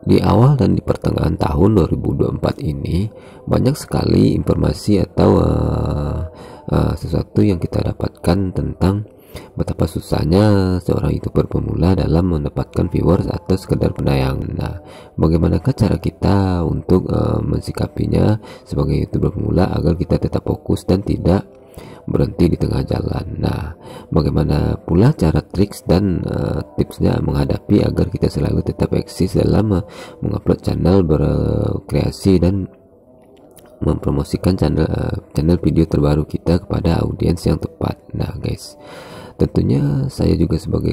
Di awal dan di pertengahan tahun 2024 ini banyak sekali informasi atau uh, uh, sesuatu yang kita dapatkan tentang betapa susahnya seorang youtuber pemula dalam mendapatkan viewers atau sekedar penayangan. Nah, bagaimanakah cara kita untuk uh, mensikapinya sebagai youtuber pemula agar kita tetap fokus dan tidak berhenti di tengah jalan. Nah, bagaimana pula cara triks dan uh, tipsnya menghadapi agar kita selalu tetap eksis dalam uh, mengupload channel berkreasi dan mempromosikan channel uh, channel video terbaru kita kepada audiens yang tepat. Nah, guys. Tentunya saya juga sebagai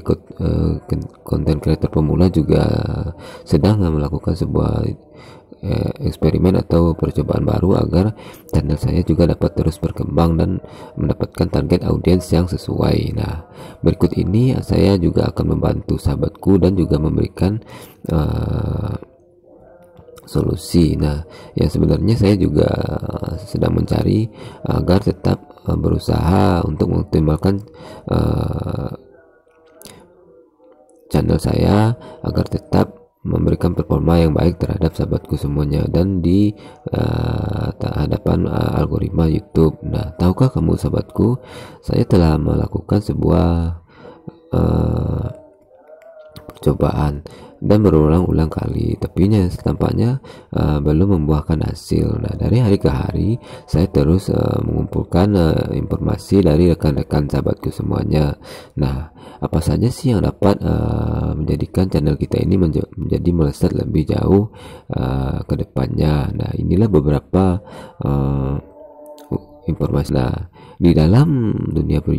konten uh, creator pemula juga sedang melakukan sebuah Eh, eksperimen atau percobaan baru agar channel saya juga dapat terus berkembang dan mendapatkan target audiens yang sesuai. Nah, berikut ini saya juga akan membantu sahabatku dan juga memberikan eh, solusi. Nah, yang sebenarnya saya juga sedang mencari agar tetap eh, berusaha untuk mengoptimalkan uh, channel saya agar tetap memberikan performa yang baik terhadap sahabatku semuanya dan di uh, hadapan uh, algoritma YouTube. Nah, tahukah kamu sahabatku, saya telah melakukan sebuah uh, percobaan dan berulang-ulang kali tepinya tampaknya uh, belum membuahkan hasil nah dari hari ke hari saya terus uh, mengumpulkan uh, informasi dari rekan-rekan sahabatku semuanya nah apa saja sih yang dapat uh, menjadikan channel kita ini menj menjadi melesat lebih jauh uh, ke depannya nah inilah beberapa uh, informasi nah di dalam dunia per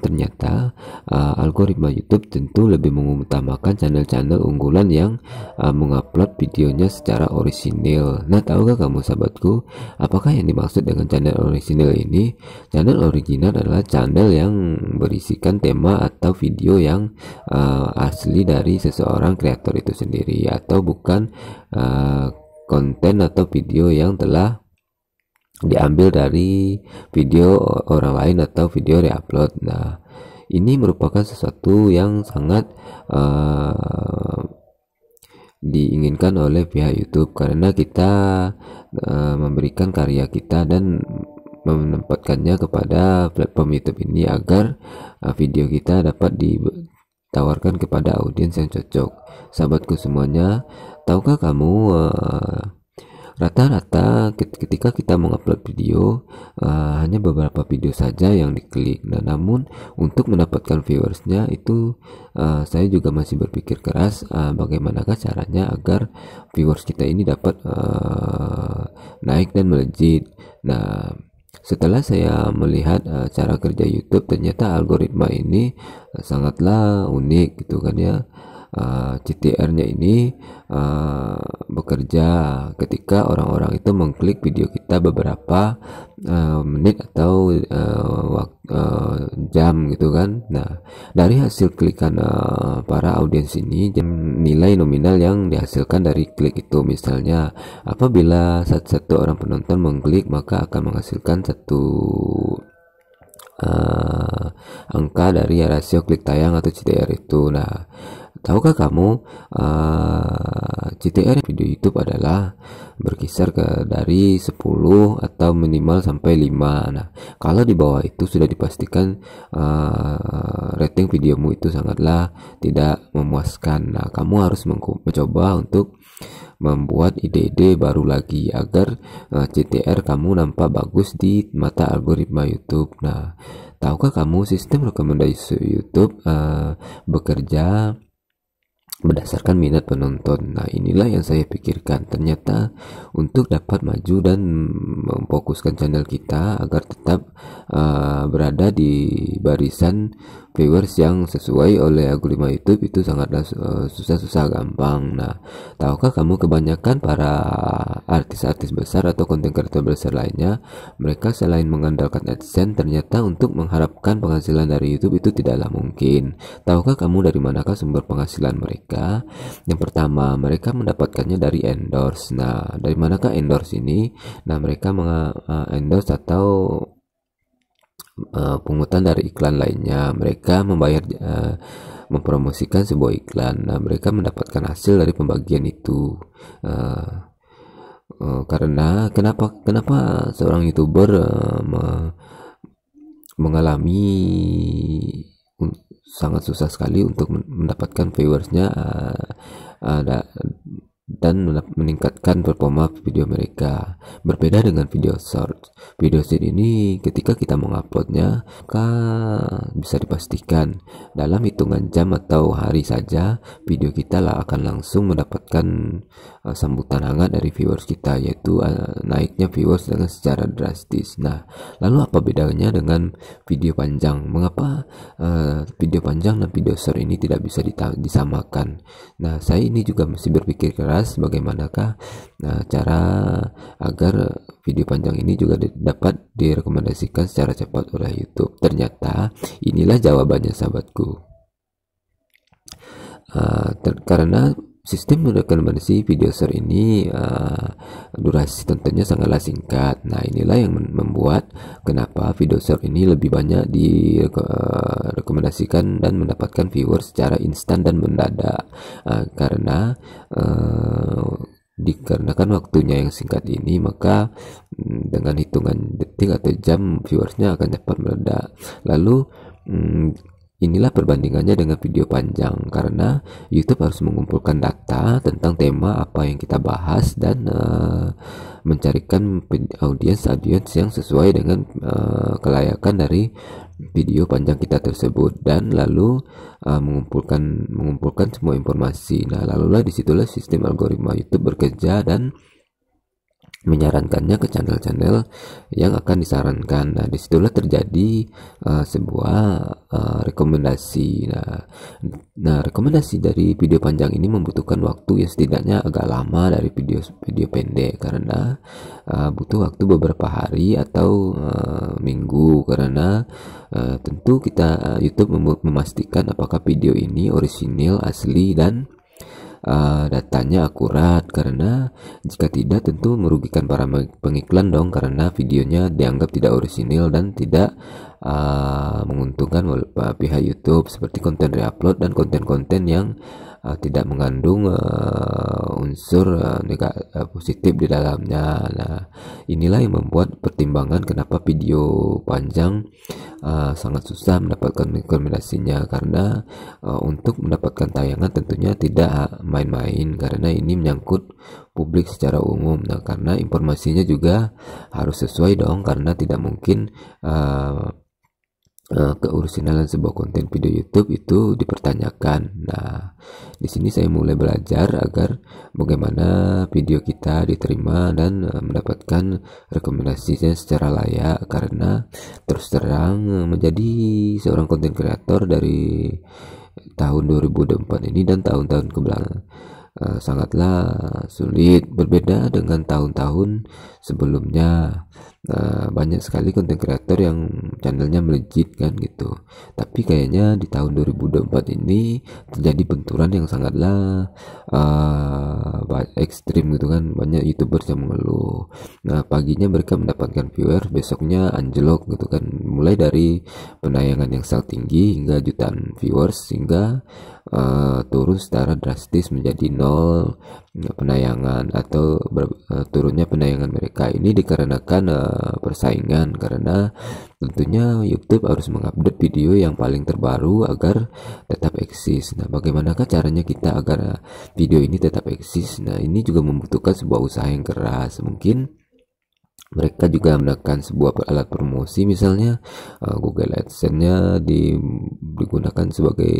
ternyata uh, algoritma YouTube tentu lebih mengutamakan channel-channel unggulan yang uh, mengupload videonya secara orisinil. Nah, tahukah kamu sahabatku, apakah yang dimaksud dengan channel orisinil ini? Channel original adalah channel yang berisikan tema atau video yang uh, asli dari seseorang kreator itu sendiri atau bukan uh, konten atau video yang telah diambil dari video orang lain atau video reupload. Nah, ini merupakan sesuatu yang sangat uh, diinginkan oleh pihak YouTube karena kita uh, memberikan karya kita dan menempatkannya kepada platform YouTube ini agar uh, video kita dapat ditawarkan kepada audiens yang cocok. Sahabatku semuanya, tahukah kamu uh, Rata-rata ketika kita mengupload video uh, hanya beberapa video saja yang diklik. Nah, namun untuk mendapatkan viewersnya itu uh, saya juga masih berpikir keras uh, bagaimanakah caranya agar viewers kita ini dapat uh, naik dan melejit. Nah, setelah saya melihat uh, cara kerja YouTube, ternyata algoritma ini sangatlah unik gitu kan ya uh, eh, CTR-nya ini uh, bekerja ketika orang-orang itu mengklik video kita beberapa uh, menit atau uh, waktu, uh, jam gitu kan. Nah, dari hasil klikan uh, para audiens ini nilai nominal yang dihasilkan dari klik itu misalnya apabila satu, satu orang penonton mengklik maka akan menghasilkan satu uh, angka dari rasio klik tayang atau CTR itu. Nah, Tahukah kamu uh, eh, CTR video YouTube adalah berkisar ke dari 10 atau minimal sampai 5. Nah, kalau di bawah itu sudah dipastikan uh, rating videomu itu sangatlah tidak memuaskan. Nah, kamu harus mencoba untuk membuat ide-ide baru lagi agar uh, eh, CTR kamu nampak bagus di mata algoritma YouTube. Nah, tahukah kamu sistem rekomendasi YouTube uh, bekerja berdasarkan minat penonton. Nah, inilah yang saya pikirkan. Ternyata untuk dapat maju dan memfokuskan channel kita agar tetap uh, berada di barisan viewers yang sesuai oleh algoritma YouTube itu sangatlah eh, susah-susah gampang. Nah, tahukah kamu kebanyakan para artis-artis besar atau konten kreator besar lainnya, mereka selain mengandalkan AdSense, ternyata untuk mengharapkan penghasilan dari YouTube itu tidaklah mungkin. Tahukah kamu dari manakah sumber penghasilan mereka? Yang pertama, mereka mendapatkannya dari endorse. Nah, dari manakah endorse ini? Nah, mereka meng eh, endorse atau eh, pungutan dari iklan lainnya. Mereka membayar eh, mempromosikan sebuah iklan. Nah, mereka mendapatkan hasil dari pembagian itu. Uh, Eh, karena kenapa kenapa seorang youtuber uh, me mengalami sangat susah sekali untuk mendapatkan viewersnya uh, uh, dan meningkatkan performa video mereka. Berbeda dengan video short. Video short ini ketika kita menguploadnya, maka bisa dipastikan dalam hitungan jam atau hari saja video kita lah akan langsung mendapatkan uh, sambutan hangat dari viewers kita yaitu uh, naiknya viewers dengan secara drastis. Nah, lalu apa bedanya dengan video panjang? Mengapa uh, video panjang dan video short ini tidak bisa disamakan? Nah, saya ini juga masih berpikir keras membahas bagaimanakah nah, cara agar video panjang ini juga dapat direkomendasikan secara cepat oleh YouTube. Ternyata inilah jawabannya sahabatku. Uh, karena Sistem rekomendasi video share ini uh, durasi tentunya sangatlah singkat. Nah inilah yang membuat kenapa video share ini lebih banyak direkomendasikan eh, dan mendapatkan viewers secara instan dan mendadak uh, karena uh, dikarenakan waktunya yang singkat ini maka mm, dengan hitungan detik atau jam viewersnya akan cepat meledak. Lalu mm, Inilah perbandingannya dengan video panjang karena YouTube harus mengumpulkan data tentang tema apa yang kita bahas dan uh, mencarikan audiens-audiens yang sesuai dengan uh, kelayakan dari video panjang kita tersebut dan lalu uh, mengumpulkan mengumpulkan semua informasi. Nah, lalu disitulah sistem algoritma YouTube bekerja dan menyarankannya ke channel-channel yang akan disarankan. Nah, disitulah terjadi uh, sebuah uh, rekomendasi. Nah, nah, rekomendasi dari video panjang ini membutuhkan waktu yang setidaknya agak lama dari video video pendek karena uh, butuh waktu beberapa hari atau uh, minggu karena uh, tentu kita uh, YouTube memastikan apakah video ini orisinil, asli dan uh, datanya akurat karena jika tidak tentu merugikan para pengiklan dong karena videonya dianggap tidak orisinil dan tidak Ah, menguntungkan menguntungkan ah, pihak YouTube seperti konten reupload dan konten-konten yang uh, tidak mengandung uh, unsur negatif uh, positif di dalamnya. Nah, inilah yang membuat pertimbangan kenapa video panjang uh, sangat susah mendapatkan rekomendasinya karena uh, untuk mendapatkan tayangan tentunya tidak main-main karena ini menyangkut publik secara umum. Nah, karena informasinya juga harus sesuai dong karena tidak mungkin uh, uh, keurusinan sebuah konten video YouTube itu dipertanyakan. Nah, di sini saya mulai belajar agar bagaimana video kita diterima dan eh, mendapatkan rekomendasinya secara layak karena terus terang menjadi seorang konten kreator dari tahun 2004 ini dan tahun-tahun kebelakang Eh, sangatlah sulit berbeda dengan tahun-tahun sebelumnya Nah, banyak sekali konten kreator yang channelnya melejit kan gitu. Tapi kayaknya di tahun 2024 ini terjadi benturan yang sangatlah uh, ekstrim gitu kan. Banyak youtuber yang mengeluh. Nah, paginya mereka mendapatkan viewer, besoknya anjlok gitu kan. Mulai dari penayangan yang sangat tinggi hingga jutaan viewers hingga uh, eh, turun secara drastis menjadi nol penayangan atau uh, turunnya penayangan mereka ini dikarenakan uh, persaingan karena tentunya YouTube harus mengupdate video yang paling terbaru agar tetap eksis. Nah, bagaimanakah caranya kita agar video ini tetap eksis? Nah, ini juga membutuhkan sebuah usaha yang keras. Mungkin mereka juga menggunakan sebuah alat promosi misalnya uh, Google AdSense-nya di, digunakan sebagai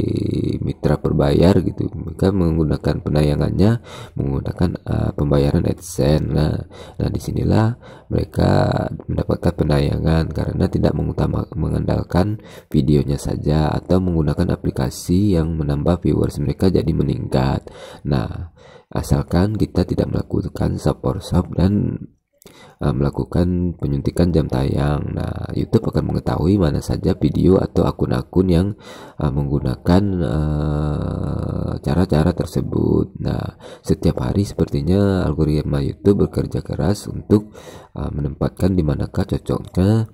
mitra berbayar gitu mereka menggunakan penayangannya menggunakan uh, pembayaran AdSense nah nah disinilah mereka mendapatkan penayangan karena tidak mengutama mengandalkan videonya saja atau menggunakan aplikasi yang menambah viewers mereka jadi meningkat nah asalkan kita tidak melakukan support shop dan Eh, melakukan penyuntikan jam tayang. Nah, YouTube akan mengetahui mana saja video atau akun-akun yang uh, menggunakan cara eh, cara-cara tersebut. Nah, setiap hari sepertinya algoritma YouTube bekerja keras untuk uh, menempatkan di manakah cocoknya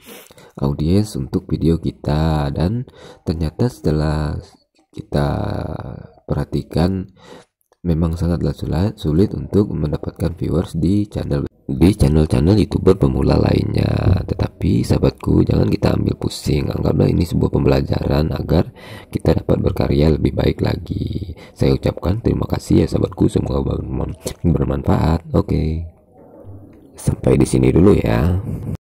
audiens untuk video kita dan ternyata setelah kita perhatikan memang sangatlah sulit untuk mendapatkan viewers di channel di channel-channel youtuber pemula lainnya tetapi sahabatku jangan kita ambil pusing anggaplah ini sebuah pembelajaran agar kita dapat berkarya lebih baik lagi saya ucapkan terima kasih ya sahabatku semoga bermanfaat oke okay. sampai di sini dulu ya